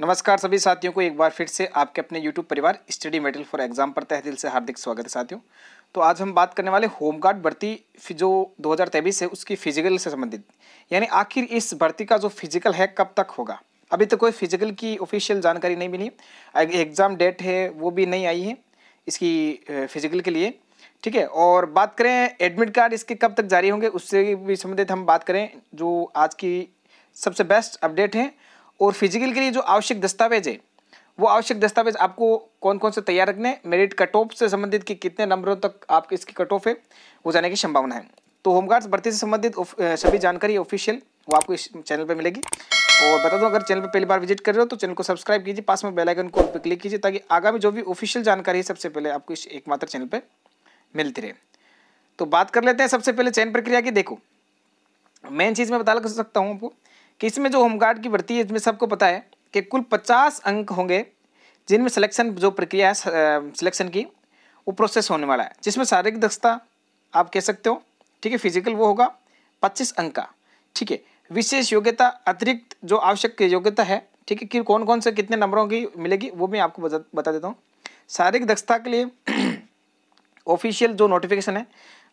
नमस्कार सभी साथियों को एक बार फिर से आपके अपने यूट्यूब परिवार स्टडी मेटल फॉर एग्जाम पर तह दिल से हार्दिक स्वागत है साथियों तो आज हम बात करने वाले होमगार्ड भर्ती जो 2023 है उसकी फिजिकल से संबंधित यानी आखिर इस भर्ती का जो फिजिकल है कब तक होगा अभी तक तो कोई फिजिकल की ऑफिशियल जानकारी नहीं मिली एग्ज़ाम डेट है वो भी नहीं आई है इसकी फिजिकल के लिए ठीक है और बात करें एडमिट कार्ड इसके कब तक जारी होंगे उससे भी संबंधित हम बात करें जो आज की सबसे बेस्ट अपडेट है और फिजिकल के लिए जो आवश्यक दस्तावेज है वो आवश्यक दस्तावेज आपको कौन कौन से तैयार रखने हैं मेरिट कट ऑफ से संबंधित कि कितने नंबरों तक आपके इसकी कट ऑफ है वो जाने की संभावना है तो होमगार्ड्स भर्ती से संबंधित सभी जानकारी ऑफिशियल वो आपको इस चैनल पर मिलेगी और बता दूं अगर चैनल पर पहली बार विजिट कर रहे हो तो चैनल को सब्सक्राइब कीजिए पास में बेल आइकन को क्लिक कीजिए ताकि आगामी जो भी ऑफिशियल जानकारी है सबसे पहले आपको इस एकमात्र चैनल पर मिलती रहे तो बात कर लेते हैं सबसे पहले चयन प्रक्रिया की देखो मेन चीज़ मैं बता सकता हूँ आपको कि इसमें जो होमगार्ड की भर्ती है इसमें सबको पता है कि कुल पचास अंक होंगे जिनमें सिलेक्शन जो प्रक्रिया है सिलेक्शन की वो प्रोसेस होने वाला है जिसमें शारीरिक दक्षता आप कह सकते हो ठीक है फिजिकल वो होगा पच्चीस अंक का ठीक है विशेष योग्यता अतिरिक्त जो आवश्यक योग्यता है ठीक है कि कौन कौन से कितने नंबरों की मिलेगी वो मैं आपको बता, बता देता हूँ शारीरिक दक्षता के लिए ऑफिशियल जो नोटिफिकेशन है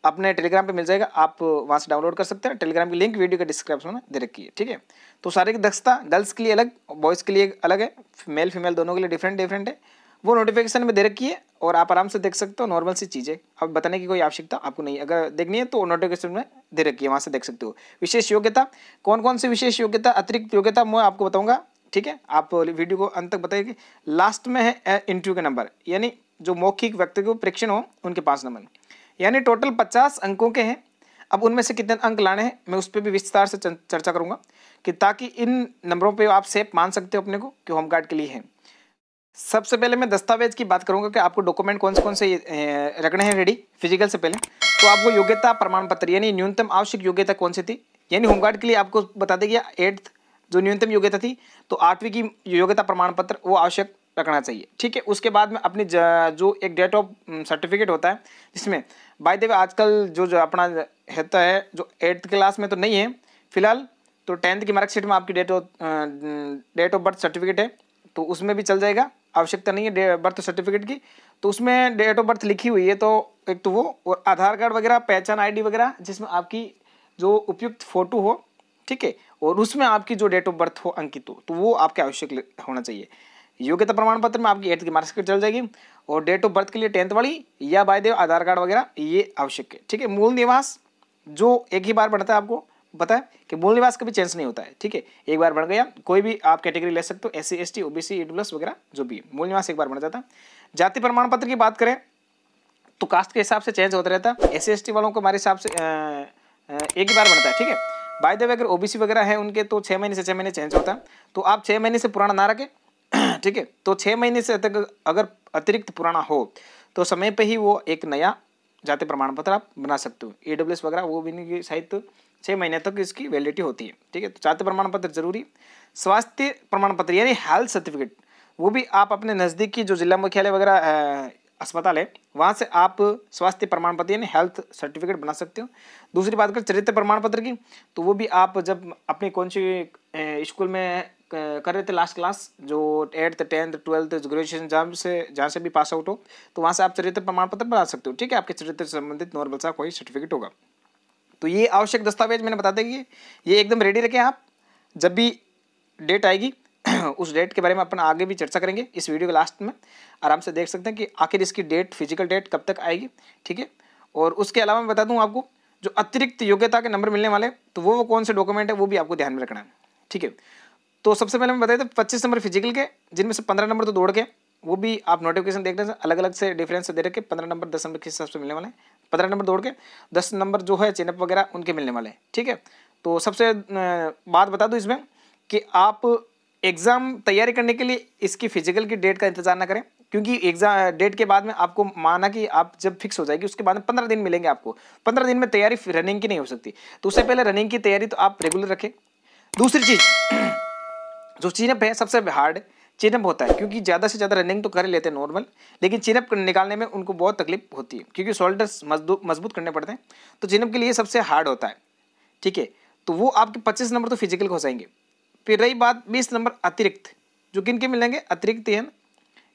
अपने टेलीग्राम पे मिल जाएगा आप वहाँ से डाउनलोड कर सकते हैं टेलीग्राम की लिंक वीडियो के डिस्क्रिप्शन में दे रखी है ठीक है तो की दक्षता गर्ल्स के लिए अलग बॉयज़ के लिए अलग है मेल फीमेल दोनों के लिए डिफरेंट डिफरेंट है वो नोटिफिकेशन में दे रखी है और आप आराम से देख सकते हो नॉर्मल सी चीज़ें अब बताने की कोई आवश्यकता आपको नहीं अगर देखनी है तो नोटिफिकेशन में दे रखी है वहाँ से देख सकते हो विशेष योग्यता कौन कौन सी विशेष योग्यता अतिरिक्त योग्यता मैं आपको बताऊँगा ठीक है आप वीडियो को अंत तक बताइए लास्ट में है इंटरव्यू के नंबर यानी जो मौखिक व्यक्ति को परीक्षण हो उनके पास नंबर यानी टोटल पचास अंकों के हैं अब उनमें से कितने अंक लाने हैं मैं उस पर भी विस्तार से चर्चा करूँगा कि ताकि इन नंबरों पे आप सेफ मान सकते हो अपने को कि होम गार्ड के लिए है सबसे पहले मैं दस्तावेज की बात करूँगा कि आपको डॉक्यूमेंट कौन से कौन से रखने हैं रेडी फिजिकल से पहले तो आपको योग्यता प्रमाण पत्र यानी न्यूनतम आवश्यक योग्यता कौन सी थी यानी होमगार्ड के लिए आपको बता दें कि एट्थ जो न्यूनतम योग्यता थी तो आठवीं की योग्यता प्रमाण पत्र वो आवश्यक रखना चाहिए ठीक है उसके बाद में अपनी जो एक डेट ऑफ सर्टिफिकेट होता है जिसमें बाय द वे आजकल जो जो अपना रहता है जो एट्थ क्लास में तो नहीं है फिलहाल तो टेंथ की मार्कशीट में आपकी date of date of birth certificate है तो उसमें भी चल जाएगा आवश्यकता नहीं है बर्थ सर्टिफिकेट की तो उसमें डेट ऑफ बर्थ लिखी हुई है तो एक तो वो और आधार कार्ड वगैरह पहचान आईडी वगैरह जिसमें आपकी जो उपयुक्त फ़ोटो हो ठीक है और उसमें आपकी जो डेट ऑफ बर्थ हो अंकित हो तो वो आपके आवश्यक होना चाहिए योग्यता प्रमाण पत्र में आपकी एट्थ की मार्कशीट चल जाएगी और डेट ऑफ बर्थ के लिए टेंथ वाली या बाय देव आधार कार्ड वगैरह ये आवश्यक है ठीक है मूल निवास जो एक ही बार बढ़ता है आपको पता है कि मूल निवास कभी चेंज नहीं होता है ठीक है एक बार बढ़ गया कोई भी आप कैटेगरी ले सकते हो S C S T O B C वगैरह जो भी मूल निवास एक बार बढ़ जाता है जाति प्रमाण पत्र की बात करें तो कास्ट के हिसाब से चेंज होता रहता है एस सी वालों को हमारे हिसाब से एक ही बार बनता है ठीक है बाय द वे अगर ओबीसी वगैरह है उनके तो छः महीने से छः महीने चेंज होता है तो आप छः महीने से पुराना ना रखें ठीक है तो छः महीने से तक अगर अतिरिक्त पुराना हो तो समय पे ही वो एक नया जाति प्रमाण पत्र आप बना सकते हो ई वगैरह वो भी नहीं साहित्य छः महीने तक इसकी वैलिडिटी होती है ठीक है तो जाति प्रमाण पत्र जरूरी स्वास्थ्य प्रमाण पत्र यानी हेल्थ सर्टिफिकेट वो भी आप अपने नज़दीकी जो जिला मुख्यालय वगैरह अस्पताल है वहाँ से आप स्वास्थ्य प्रमाण पत्र यानी हेल्थ सर्टिफिकेट बना सकते हो दूसरी बात कर चरित्र प्रमाण पत्र की तो वो भी आप जब अपनी कौन सी स्कूल में कर रहे थे लास्ट क्लास जो eighth tenth twelfth graduation exam से जहाँ से भी पास आउट हो तो वहाँ से आप चरित्र प्रमाण पत्र बना सकते हो ठीक है आपके चरित्र संबंधित नॉर्मल सा कोई सर्टिफिकेट होगा तो ये आवश्यक दस्तावेज मैंने बता देंगे ये एकदम रेडी रखें आप जब भी डेट आएगी उस डेट के बारे में अपन आगे भी चर्चा करेंगे इस वीडियो के लास्ट में आराम से देख सकते हैं कि आखिर इसकी डेट फिजिकल डेट कब तक आएगी ठीक है और उसके अलावा मैं बता दूँ आपको जो अतिरिक्त योग्यता के नंबर मिलने वाले तो वो वो कौन से डॉक्यूमेंट है वो भी आपको ध्यान में रखना है ठीक है तो सबसे पहले मैं बताया था तो पच्चीस नंबर फिजिकल के जिनमें से पंद्रह नंबर तो दौड़ के वो भी आप नोटिफिकेशन देख रहे हैं अलग अलग से डिफरेंस दे रखे पंद्रह नंबर दस नंबर के हिसाब से मिलने वाले हैं पंद्रह नंबर दौड़ के दस नंबर जो है चेनअप वगैरह उनके मिलने वाले हैं ठीक है तो सबसे बात बता दूँ इसमें कि आप एग्ज़ाम तैयारी करने के लिए इसकी फिजिकल की डेट का इंतजार ना करें क्योंकि एग्जाम डेट के बाद में आपको माना कि आप जब फिक्स हो जाएगी उसके बाद में पंद्रह दिन मिलेंगे आपको पंद्रह दिन में तैयारी रनिंग की नहीं हो सकती तो उससे पहले रनिंग की तैयारी तो आप रेगुलर रखें दूसरी चीज़ जो चिनअप है सबसे हार्ड चिनअप होता है क्योंकि ज़्यादा से ज़्यादा रनिंग तो कर लेते हैं नॉर्मल लेकिन चिनअप निकालने में उनको बहुत तकलीफ होती है क्योंकि शोल्डर्स मजबूत करने पड़ते हैं तो चिनअप के लिए सबसे हार्ड होता है ठीक है तो वो आपके पच्चीस नंबर तो फिजिकल हो जाएंगे फिर रही बात बीस नंबर अतिरिक्त जो किन के मिलेंगे अतिरिक्त है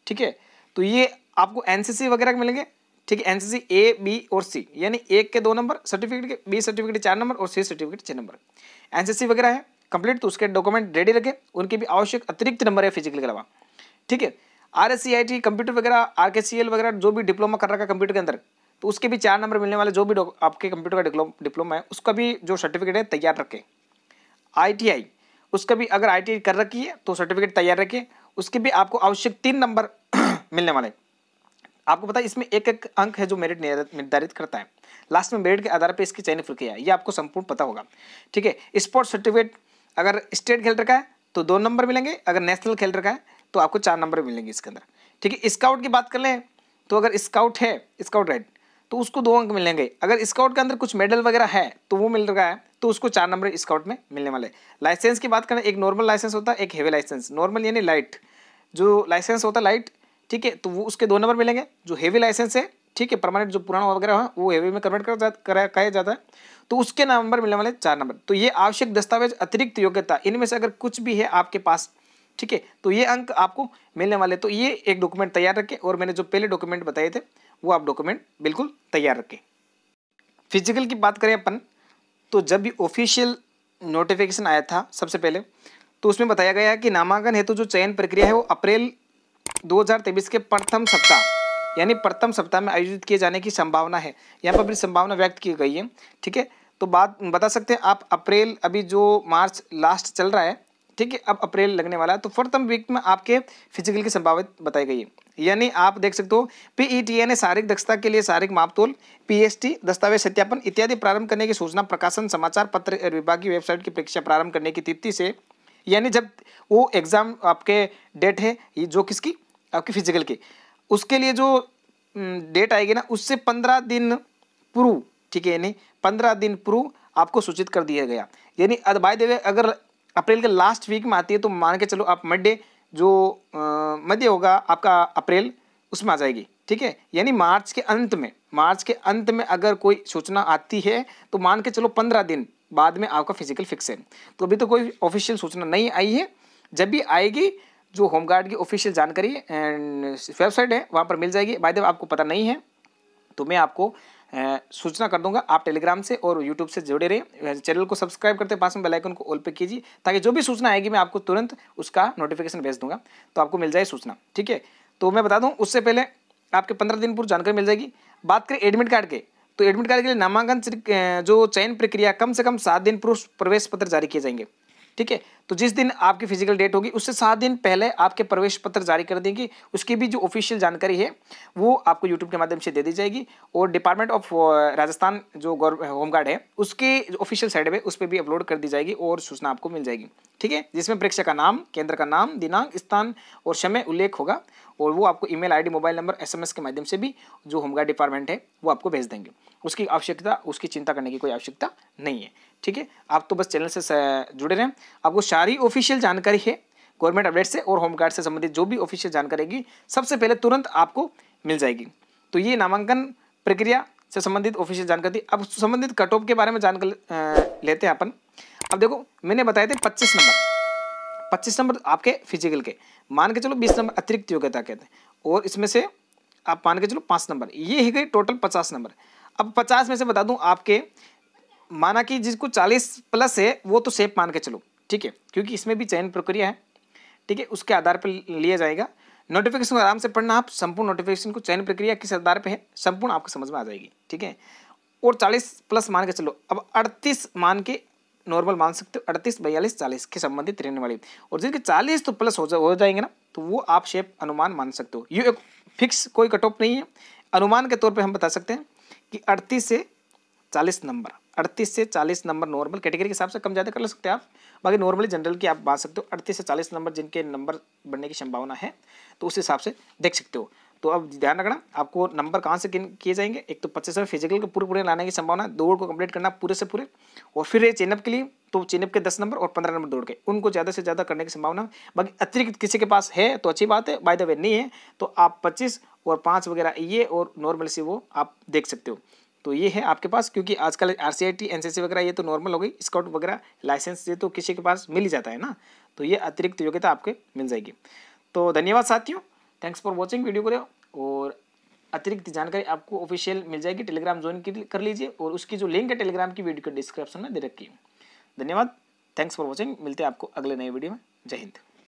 ठीक है तो ये आपको एन वगैरह के मिलेंगे ठीक है एनसीसी ए बी और सी यानी एक के दो नंबर सर्टिफिकेट के बी सर्टिफिकेट चार नंबर और सी सर्टिफिकेट छः नंबर एनसीसी वगैरह है कंप्लीट तो उसके डॉक्यूमेंट रेडी रखें उनके भी आवश्यक अतिरिक्त नंबर है फिजिकल के अलावा ठीक है R S C I T computer वगैरह आर के सी एल वगैरह जो भी डिप्लोमा कर रखा है कंप्यूटर के अंदर तो उसके भी चार नंबर मिलने वाले जो भी आपके कंप्यूटर का डिप्लोमा है उसका भी जो सर्टिफिकेट है तैयार रखें आई टी आई उसका भी अगर आई टी आई कर रखी है तो सर्टिफिकेट तैयार रखें उसके भी आपको आवश्यक तीन नंबर मिलने वाले आपको पता है इसमें एक एक अंक है जो मेरिट निर्धारित करता है लास्ट में मेरिट के आधार पर इसकी चयन प्रक्रिया है ये आपको संपूर्ण पता होगा ठीक है स्पोर्ट्स सर्टिफिकेट अगर स्टेट खेल रखा है तो दो नंबर मिलेंगे अगर नेशनल खेल रखा है तो आपको चार नंबर मिलेंगे इसके अंदर ठीक है स्काउट की बात कर लें तो अगर स्काउट है स्काउट राइड तो उसको दो अंक मिलेंगे अगर स्काउट के अंदर कुछ मेडल वगैरह है तो वो मिल रहा है तो उसको चार नंबर स्काउट में मिलने वाले लाइसेंस की बात करें एक नॉर्मल लाइसेंस होता है एक हेवी लाइसेंस नॉर्मल यानी लाइट जो लाइसेंस होता है लाइट ठीक है तो वो उसके दो नंबर मिलेंगे जो हेवी लाइसेंस है ठीक है परमानेंट जो पुराना वगैरह है वो हेवी में कन्वर्ट कर कराया जाता है तो उसके नंबर मिलने वाले चार नंबर तो ये आवश्यक दस्तावेज अतिरिक्त योग्यता इनमें से अगर कुछ भी है आपके पास ठीक है तो ये अंक आपको मिलने वाले तो ये एक डॉक्यूमेंट तैयार रखें और मैंने जो पहले डॉक्यूमेंट बताए थे वो आप डॉक्यूमेंट बिल्कुल तैयार रखें फिजिकल की बात करें अपन तो जब भी ऑफिशियल नोटिफिकेशन आया था सबसे पहले तो उसमें बताया गया है कि नामांकन हेतु तो जो चयन प्रक्रिया है वो अप्रैल 2023 के प्रथम सप्ताह यानी प्रथम सप्ताह में आयोजित किए जाने की संभावना है यहाँ पर अपनी संभावना व्यक्त की गई है ठीक है तो बात बता सकते हैं आप अप्रैल अभी जो मार्च लास्ट चल रहा है ठीक है अब अप्रैल लगने वाला है तो फोर्थम वीक में आपके फिजिकल की संभावित बताई गई है यानी आप देख सकते हो पीईटीए ने शारीरिक दक्षता के लिए शारीरिक मापतोल पीएसटी दस्तावेज सत्यापन इत्यादि प्रारंभ करने की सूचना प्रकाशन समाचार पत्र विभाग की वेबसाइट की परीक्षा प्रारंभ करने की तिथि से यानी जब वो एग्ज़ाम आपके डेट है जो किसकी आपकी फिजिकल की उसके लिए जो डेट आएगी ना उससे पंद्रह दिन पूर्व ठीक है यानी पंद्रह दिन पूर्व आपको सूचित कर दिया गया यानी बाय देवे अगर अप्रैल के लास्ट वीक में आती है तो मान के चलो आप मंडे जो मध्य होगा आपका अप्रैल उसमें आ जाएगी ठीक है यानी मार्च के अंत में मार्च के अंत में अगर कोई सूचना आती है तो मान के चलो पंद्रह दिन बाद में आपका फिजिकल फिक्स है तो अभी तो कोई ऑफिशियल सूचना नहीं आई है जब भी आएगी जो होमगार्ड की ऑफिशियल जानकारी एंड वेबसाइट है वहाँ पर मिल जाएगी बाय देव आपको पता नहीं है तो मैं आपको सूचना कर दूंगा आप टेलीग्राम से और यूट्यूब से जुड़े रहे चैनल को सब्सक्राइब करते पास में बेल आइकन को ऑल पे कीजिए ताकि जो भी सूचना आएगी मैं आपको तुरंत उसका नोटिफिकेशन भेज दूंगा तो आपको मिल जाए सूचना ठीक है तो मैं बता दूँ उससे पहले आपके पंद्रह दिन पूर्व जानकारी मिल जाएगी बात करें एडमिट कार्ड के तो एडमिट कार्ड के लिए नामांकन जो चयन प्रक्रिया कम से कम सात दिन पूर्व प्रवेश पत्र जारी किए जाएंगे ठीक है तो जिस दिन आपकी फिजिकल डेट होगी उससे सात दिन पहले आपके प्रवेश पत्र जारी कर देंगी उसकी भी जो ऑफिशियल जानकारी है वो आपको यूट्यूब के माध्यम से दे दी जाएगी और डिपार्टमेंट ऑफ राजस्थान जो होमगार्ड है उसके ऑफिशियल साइड है उस पर भी अपलोड कर दी जाएगी और सूचना आपको मिल जाएगी ठीक है जिसमें परीक्षा का नाम केंद्र का नाम दिनांक स्थान और समय उल्लेख होगा और वो आपको email ID mobile number SMS के माध्यम से भी जो होमगार्ड डिपार्टमेंट है वो आपको भेज देंगे उसकी आवश्यकता उसकी चिंता करने की कोई आवश्यकता नहीं है ठीक है आप तो बस चैनल से जुड़े रहें आपको सारी ऑफिशियल जानकारी है गवर्नमेंट अपडेट से और होम से संबंधित जो भी ऑफिशियल जानकारी होगी सबसे पहले तुरंत आपको मिल जाएगी तो ये नामांकन प्रक्रिया से संबंधित ऑफिशियल जानकारी अब संबंधित कट ऑफ के बारे में जानकारी लेते हैं अपन अब देखो मैंने बताए थे पच्चीस नंबर पच्चीस नंबर आपके फिजिकल के मान के चलो बीस नंबर अतिरिक्त योग्यता कहते हैं और इसमें से आप मान के चलो पाँच नंबर ये है गए टोटल पचास नंबर अब पचास में से बता दूँ आपके माना कि जिसको चालीस प्लस है वो तो सेफ मान के चलो ठीक है क्योंकि इसमें भी चयन प्रक्रिया है ठीक है उसके आधार पर लिया जाएगा नोटिफिकेशन को आराम से पढ़ना आप संपूर्ण नोटिफिकेशन को चयन प्रक्रिया किस आधार पर है संपूर्ण आपको समझ में आ जाएगी ठीक है और चालीस प्लस मान के चलो अब अड़तीस मान के नॉर्मल मान सकते हो अड़तीस बयालीस चालीस के संबंधित रहने वाले और जिनके चालीस तो प्लस हो जा हो जाएंगे ना तो वो आप शेप अनुमान मान सकते हो ये एक फिक्स कोई कट ऑफ नहीं है अनुमान के तौर पे हम बता सकते हैं कि अड़तीस से चालीस नंबर अड़तीस से चालीस नंबर नॉर्मल कैटेगरी के हिसाब से कम ज़्यादा कर ले सकते हैं आप बाकी नॉर्मली जनरल की आप बात सकते हो अड़तीस से चालीस नंबर जिनके नंबर बनने की संभावना है तो उस हिसाब से देख सकते हो तो अब ध्यान रखना आपको नंबर कहाँ से किए जाएंगे एक तो पच्चीस में फिजिकल के पूरे पूरे लाने की संभावना है दौड़ को कंप्लीट करना पूरे से पूरे और फिर ये चेनअप के लिए तो चेनअप के दस नंबर और पंद्रह नंबर दौड़ के उनको ज़्यादा से ज़्यादा करने की संभावना बाकी अतिरिक्त किसी के पास है तो अच्छी बात है बाय द वे नहीं है तो आप पच्चीस और पाँच वगैरह ये और नॉर्मल से वो आप देख सकते हो तो ये है आपके पास क्योंकि आजकल R C I T N C C वगैरह ये तो नॉर्मल हो गई स्काउट वगैरह लाइसेंस ये तो किसी के पास मिल ही जाता है ना तो ये अतिरिक्त योग्यता आपके मिल जाएगी तो धन्यवाद साथियों थैंक्स फॉर वॉचिंग वीडियो को और अतिरिक्त जानकारी आपको ऑफिशियल मिल जाएगी टेलीग्राम ज्वाइन कर लीजिए और उसकी जो लिंक है टेलीग्राम की वीडियो के डिस्क्रिप्शन में दे रखी है धन्यवाद थैंक्स फॉर वॉचिंग मिलते हैं आपको अगले नए वीडियो में जय हिंद